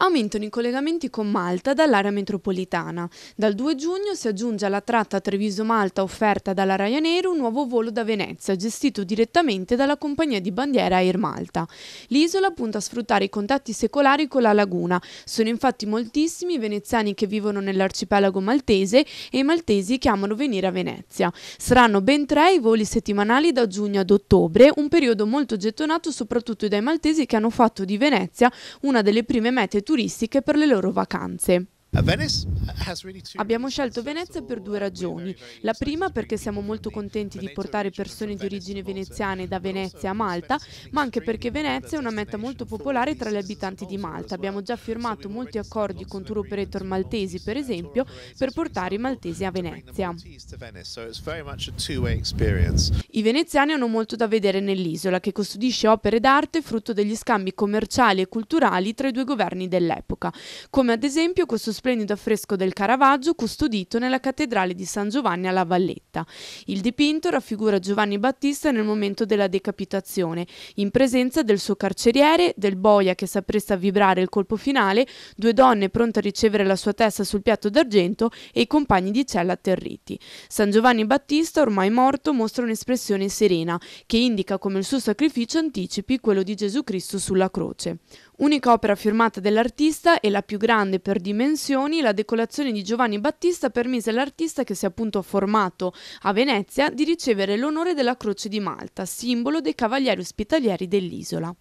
aumentano i collegamenti con Malta dall'area metropolitana. Dal 2 giugno si aggiunge alla tratta Treviso-Malta offerta dalla Ryanair un nuovo volo da Venezia gestito direttamente dalla compagnia di bandiera Air Malta. L'isola punta a sfruttare i contatti secolari con la laguna. Sono infatti moltissimi i veneziani che vivono nell'arcipelago maltese e i maltesi che amano venire a Venezia. Saranno ben tre i voli settimanali da giugno ad ottobre, un periodo molto gettonato soprattutto dai maltesi che hanno fatto di Venezia una delle prime mete turistiche per le loro vacanze. Abbiamo scelto Venezia per due ragioni. La prima perché siamo molto contenti di portare persone di origine veneziane da Venezia a Malta, ma anche perché Venezia è una meta molto popolare tra gli abitanti di Malta. Abbiamo già firmato molti accordi con tour operator maltesi, per esempio, per portare i maltesi a Venezia. I veneziani hanno molto da vedere nell'isola, che custodisce opere d'arte frutto degli scambi commerciali e culturali tra i due governi dell'epoca, come ad esempio questo splendido affresco del Caravaggio custodito nella cattedrale di San Giovanni alla Valletta. Il dipinto raffigura Giovanni Battista nel momento della decapitazione, in presenza del suo carceriere, del boia che si vibrare il colpo finale, due donne pronte a ricevere la sua testa sul piatto d'argento e i compagni di cella atterriti. San Giovanni Battista, ormai morto, mostra un'espressione serena che indica come il suo sacrificio anticipi quello di Gesù Cristo sulla croce. Unica opera firmata dell'artista e la più grande per dimensioni, la decolazione di Giovanni Battista permise all'artista che si è appunto formato a Venezia di ricevere l'onore della Croce di Malta, simbolo dei cavalieri ospitalieri dell'isola.